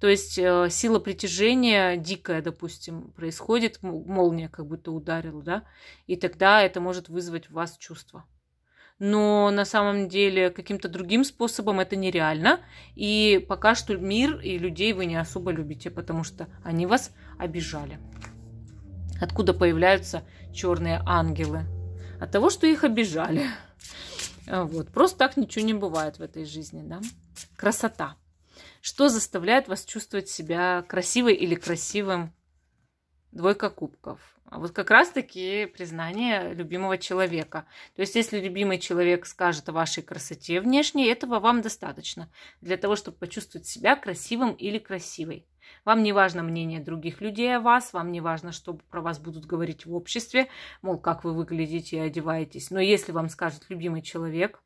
То есть э, сила притяжения дикая, допустим, происходит, молния как будто ударила, да, и тогда это может вызвать в вас чувство. Но на самом деле каким-то другим способом это нереально. И пока что мир и людей вы не особо любите, потому что они вас обижали. Откуда появляются черные ангелы? От того, что их обижали. А вот. Просто так ничего не бывает в этой жизни. Да? Красота. Что заставляет вас чувствовать себя красивой или красивым? Двойка кубков. А вот как раз-таки признание любимого человека. То есть, если любимый человек скажет о вашей красоте внешней, этого вам достаточно для того, чтобы почувствовать себя красивым или красивой. Вам не важно мнение других людей о вас, вам не важно, что про вас будут говорить в обществе, мол, как вы выглядите и одеваетесь. Но если вам скажет любимый человек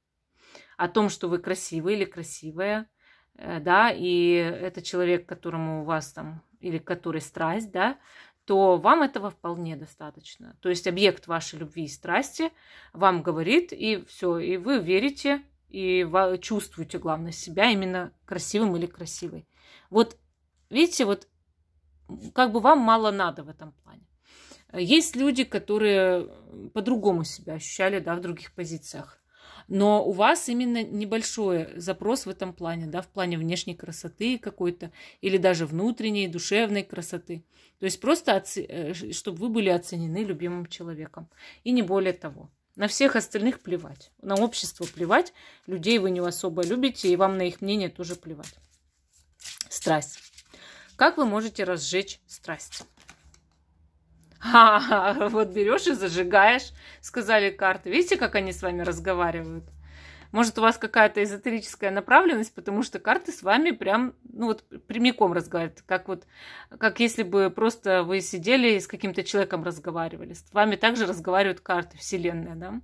о том, что вы красивый или красивая, э, да, и это человек, которому у вас там, или который страсть, да, то вам этого вполне достаточно. То есть объект вашей любви и страсти вам говорит, и все, и вы верите, и чувствуете, главное, себя именно красивым или красивой. Вот видите, вот как бы вам мало надо в этом плане. Есть люди, которые по-другому себя ощущали, да, в других позициях. Но у вас именно небольшой запрос в этом плане, да, в плане внешней красоты какой-то или даже внутренней, душевной красоты. То есть просто, оце... Э, чтобы вы были оценены любимым человеком. И не более того. На всех остальных плевать. На общество плевать. Людей вы не особо любите, и вам на их мнение тоже плевать. Страсть. Как вы можете разжечь страсть? Ха-ха, вот берешь и зажигаешь, сказали карты. Видите, как они с вами разговаривают? Может, у вас какая-то эзотерическая направленность, потому что карты с вами прям, ну вот, прямиком разговаривают. Как вот, как если бы просто вы сидели и с каким-то человеком разговаривали. С вами также разговаривают карты Вселенная, да?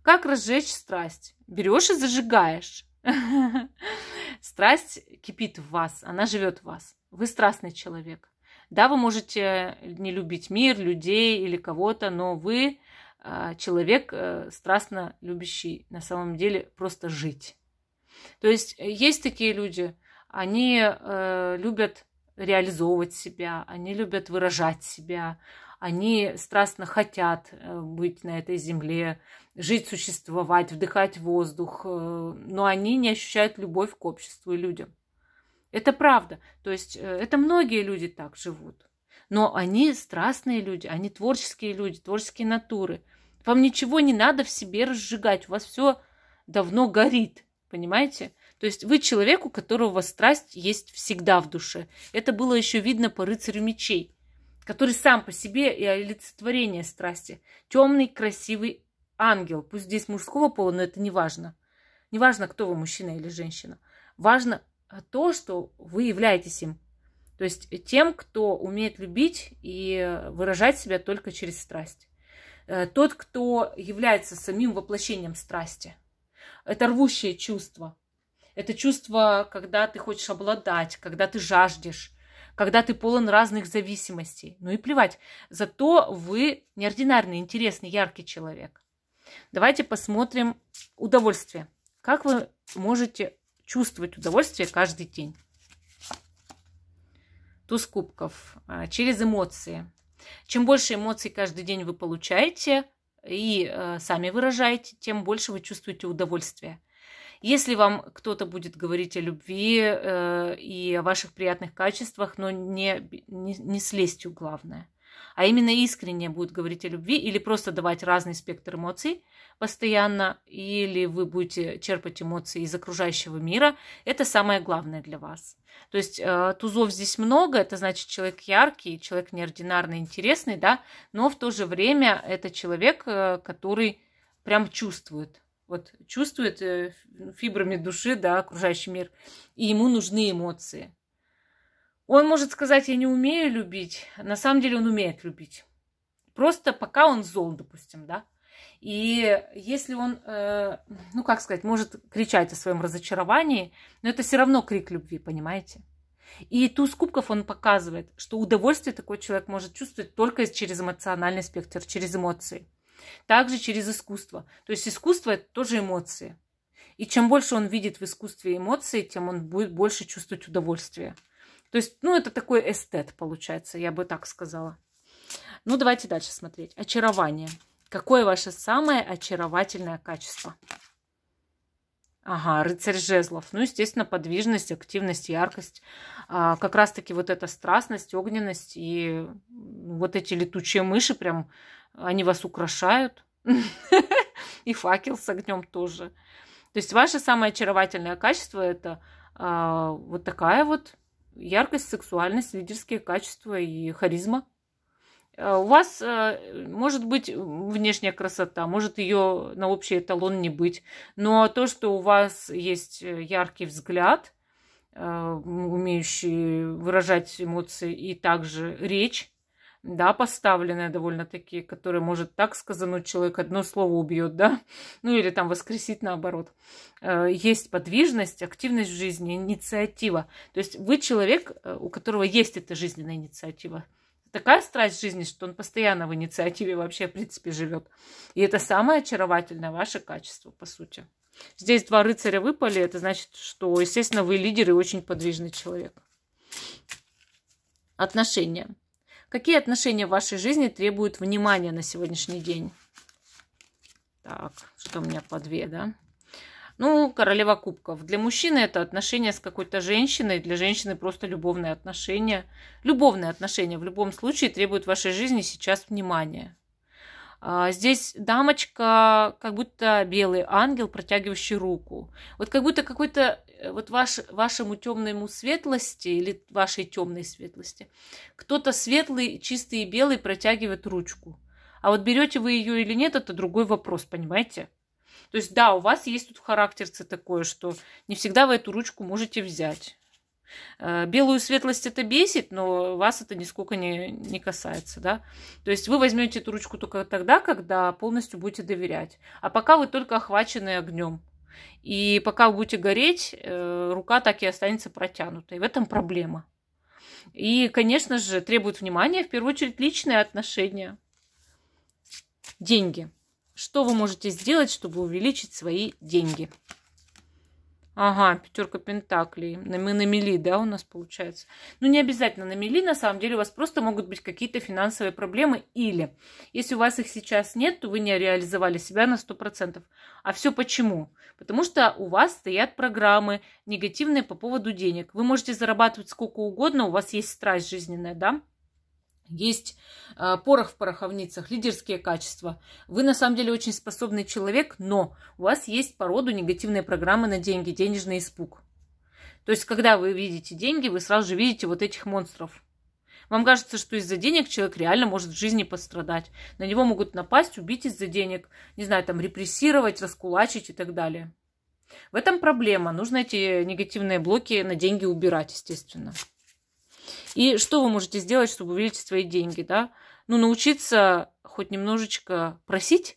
Как разжечь страсть? Берешь и зажигаешь. Страсть кипит в вас, она живет в вас. Вы страстный человек. Да, вы можете не любить мир, людей или кого-то, но вы а, человек, э, страстно любящий на самом деле просто жить. То есть э, есть такие люди, они э, любят реализовывать себя, они любят выражать себя, они страстно хотят быть на этой земле, жить, существовать, вдыхать воздух, но они не ощущают любовь к обществу и людям. Это правда. То есть э, это многие люди так живут. Но они страстные люди, они творческие люди, творческие натуры. Вам ничего не надо в себе разжигать. У вас все давно горит. Понимаете? То есть вы человек, у которого страсть есть всегда в душе. Это было еще видно по рыцарю мечей, который сам по себе и олицетворение страсти. Темный, красивый ангел. Пусть здесь мужского пола, но это не важно. Не важно, кто вы, мужчина или женщина. Важно, а, то, что вы являетесь им. То есть тем, кто умеет любить и выражать себя только через страсть. Э, тот, кто является самим воплощением страсти. Это рвущее чувство. Это чувство, когда ты хочешь обладать, когда ты жаждешь, когда ты полон разных зависимостей. Ну и плевать. Зато вы неординарный, интересный, яркий человек. Давайте посмотрим удовольствие. Как вы можете чувствовать удовольствие каждый день. Туз кубков. А, через эмоции. Чем больше эмоций каждый день вы получаете и а, сами выражаете, тем больше вы чувствуете удовольствие. Если вам кто-то будет говорить о любви э, и о ваших приятных качествах, но не, не, не с лестью главное – а именно искренне будет говорить о любви или просто давать разный спектр эмоций постоянно, или вы будете черпать эмоции из окружающего мира, это самое главное для вас. То есть э, тузов здесь много, это значит человек яркий, человек неординарный, интересный, да, но в то же время это человек, э, который прям чувствует, вот чувствует э, фибрами души, да, окружающий мир, и ему нужны эмоции. Он может сказать, я не умею любить. На самом деле он умеет любить. Просто пока он зол, допустим, да. И если он, э, ну как сказать, может кричать о своем разочаровании, но это все равно крик любви, понимаете? И туз кубков он показывает, что удовольствие такой человек может чувствовать только через эмоциональный спектр, через эмоции. Также через искусство. То есть искусство – это тоже эмоции. И чем больше он видит в искусстве эмоции, тем он будет больше чувствовать удовольствие. То есть, ну, это такой эстет получается, я бы так сказала. Ну, давайте дальше смотреть. Очарование. Какое ваше самое очаровательное качество? Ага, рыцарь жезлов. Ну, естественно, подвижность, активность, яркость. А, как раз-таки вот эта страстность, огненность и вот эти летучие мыши прям, они вас украшают. И факел с огнем тоже. То есть ваше самое очаровательное качество это а, вот такая вот яркость, сексуальность, лидерские качества и харизма. Э, у вас э, может быть внешняя красота, может ее на общий эталон не быть, но то, что у вас есть э, яркий взгляд, умеющий выражать эмоции и также речь, да, поставленная довольно-таки, которая может так сказано человек, одно слово убьет, да, ну или там воскресить наоборот. Э, есть подвижность, активность в жизни, инициатива. То есть вы человек, э, у которого есть эта жизненная инициатива. Такая страсть жизни, что он постоянно в инициативе вообще, в принципе, живет. И это самое очаровательное ваше качество, по сути. Здесь два рыцаря выпали, это значит, что, естественно, вы лидер и очень подвижный человек. Отношения. Какие отношения в вашей жизни требуют внимания на сегодняшний день? Так, что у меня по две, да? Ну, королева кубков. Для мужчины это отношения с какой-то женщиной, для женщины просто любовные отношения. Любовные отношения в любом случае требуют в вашей жизни сейчас внимания. А, здесь дамочка, как будто белый ангел, протягивающий руку. Вот как будто какой-то Э, вот ваш, вашему темному светлости или вашей темной светлости, кто-то светлый, чистый и белый протягивает ручку. А вот берете вы ее или нет, это другой вопрос, понимаете? То есть, да, у вас есть тут в характерце такое, что не всегда вы эту ручку можете взять. Э, белую светлость это бесит, но вас это нисколько не, не касается, да. То есть вы возьмете эту ручку только тогда, когда полностью будете доверять. А пока вы только охвачены огнем. И пока вы будете гореть, э, рука так и останется протянутой. В этом проблема. И, конечно же, требует внимания, в первую очередь, личные отношения. Деньги. Что вы можете сделать, чтобы увеличить свои деньги? Ага, пятерка пентаклей. Мы на мели, да, у нас получается. Ну, не обязательно на мели, на самом деле у вас просто могут быть какие-то финансовые проблемы. Или, если у вас их сейчас нет, то вы не реализовали себя на 100%. А все почему? Потому что у вас стоят программы негативные по поводу денег. Вы можете зарабатывать сколько угодно, у вас есть страсть жизненная, да? есть э, порох в пороховницах, лидерские качества. Вы на самом деле очень способный человек, но у вас есть по роду негативные программы на деньги, денежный испуг. То есть, когда вы видите деньги, вы сразу же видите вот этих монстров. Вам кажется, что из-за денег человек реально может в жизни пострадать. На него могут напасть, убить из-за денег, не знаю, там репрессировать, раскулачить и так далее. В этом проблема. Нужно эти негативные блоки на деньги убирать, естественно. И что вы можете сделать, чтобы увеличить свои деньги, да? Ну, научиться хоть немножечко просить,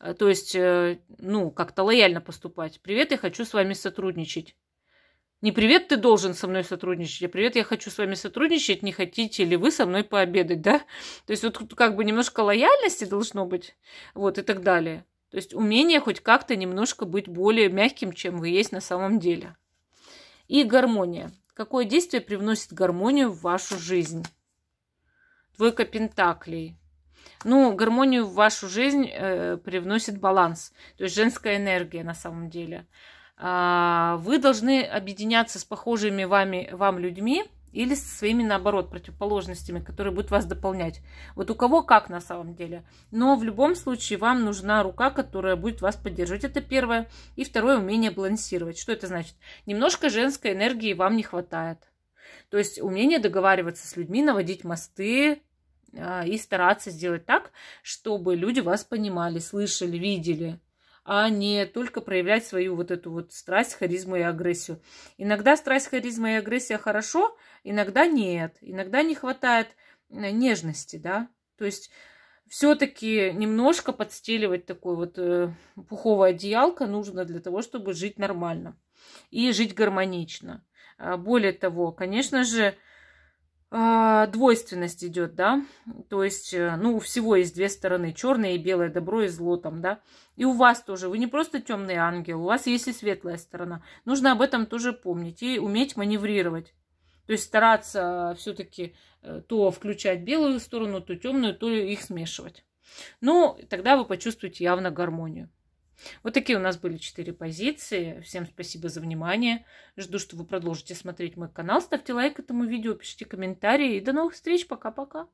э, то есть, э, ну, как-то лояльно поступать. Привет, я хочу с вами сотрудничать. Не привет, ты должен со мной сотрудничать, а привет, я хочу с вами сотрудничать, не хотите ли вы со мной пообедать, да? То есть вот как бы немножко лояльности должно быть, вот и так далее. То есть умение хоть как-то немножко быть более мягким, чем вы есть на самом деле. И гармония. Какое действие привносит гармонию в вашу жизнь? Двойка пентаклей. Ну, гармонию в вашу жизнь э, привносит баланс, то есть женская энергия на самом деле. Э, вы должны объединяться с похожими вами, вам людьми, или со своими, наоборот, противоположностями, которые будут вас дополнять. Вот у кого как на самом деле. Но в любом случае вам нужна рука, которая будет вас поддерживать. Это первое. И второе, умение балансировать. Что это значит? Немножко женской энергии вам не хватает. То есть умение договариваться с людьми, наводить мосты, а, и стараться сделать так, чтобы люди вас понимали, слышали, видели, а не только проявлять свою вот эту вот страсть, харизму и агрессию. Иногда страсть, харизма и агрессия хорошо – иногда нет, иногда не хватает э, нежности, да. То есть все-таки немножко подстеливать такое вот э, пуховое одеялко нужно для того, чтобы жить нормально и жить гармонично. А более того, конечно же, а, двойственность идет, да, то есть, э, ну, у всего есть две стороны, черное и белое, добро и зло там, да, и у вас тоже, вы не просто темный ангел, у вас есть и светлая сторона, нужно об этом тоже помнить и уметь маневрировать то есть стараться все-таки э, то включать белую сторону, то темную, то их смешивать. Ну, тогда вы почувствуете явно гармонию. Вот такие у нас были четыре позиции. Всем спасибо за внимание. Жду, что вы продолжите смотреть мой канал. Ставьте лайк этому видео, пишите комментарии. И до новых встреч. Пока-пока.